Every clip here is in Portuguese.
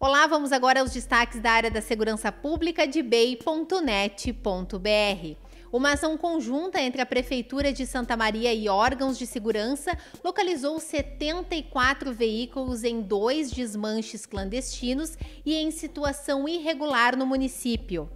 Olá, vamos agora aos destaques da área da segurança pública de bay.net.br. Uma ação conjunta entre a Prefeitura de Santa Maria e órgãos de segurança localizou 74 veículos em dois desmanches clandestinos e em situação irregular no município.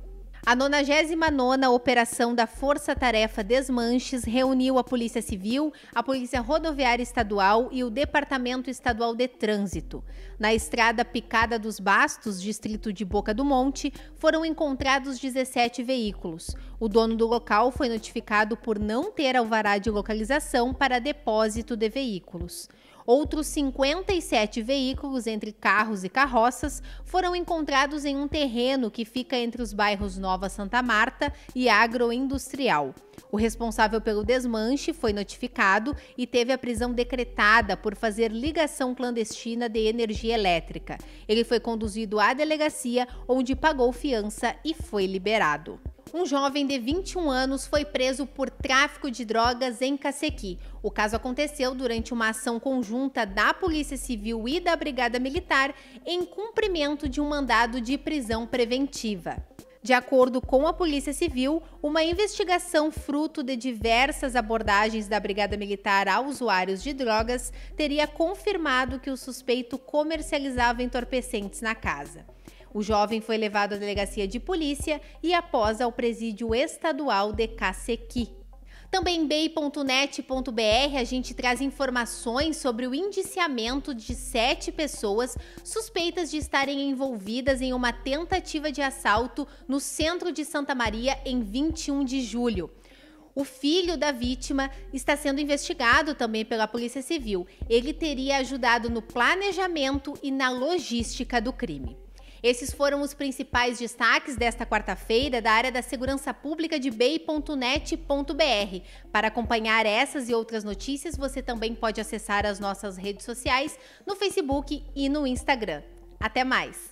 A 99 Operação da Força Tarefa Desmanches reuniu a Polícia Civil, a Polícia Rodoviária Estadual e o Departamento Estadual de Trânsito. Na estrada Picada dos Bastos, distrito de Boca do Monte, foram encontrados 17 veículos. O dono do local foi notificado por não ter alvará de localização para depósito de veículos. Outros 57 veículos, entre carros e carroças, foram encontrados em um terreno que fica entre os bairros Nova Santa Marta e Agroindustrial. O responsável pelo desmanche foi notificado e teve a prisão decretada por fazer ligação clandestina de energia elétrica. Ele foi conduzido à delegacia, onde pagou fiança e foi liberado um jovem de 21 anos foi preso por tráfico de drogas em Cacequi. O caso aconteceu durante uma ação conjunta da Polícia Civil e da Brigada Militar em cumprimento de um mandado de prisão preventiva. De acordo com a Polícia Civil, uma investigação fruto de diversas abordagens da Brigada Militar a usuários de drogas teria confirmado que o suspeito comercializava entorpecentes na casa. O jovem foi levado à delegacia de polícia e após ao presídio estadual de Cacequi. Também bay.net.br a gente traz informações sobre o indiciamento de sete pessoas suspeitas de estarem envolvidas em uma tentativa de assalto no centro de Santa Maria em 21 de julho. O filho da vítima está sendo investigado também pela Polícia Civil. Ele teria ajudado no planejamento e na logística do crime. Esses foram os principais destaques desta quarta-feira da área da segurança pública de bay.net.br. Para acompanhar essas e outras notícias, você também pode acessar as nossas redes sociais no Facebook e no Instagram. Até mais!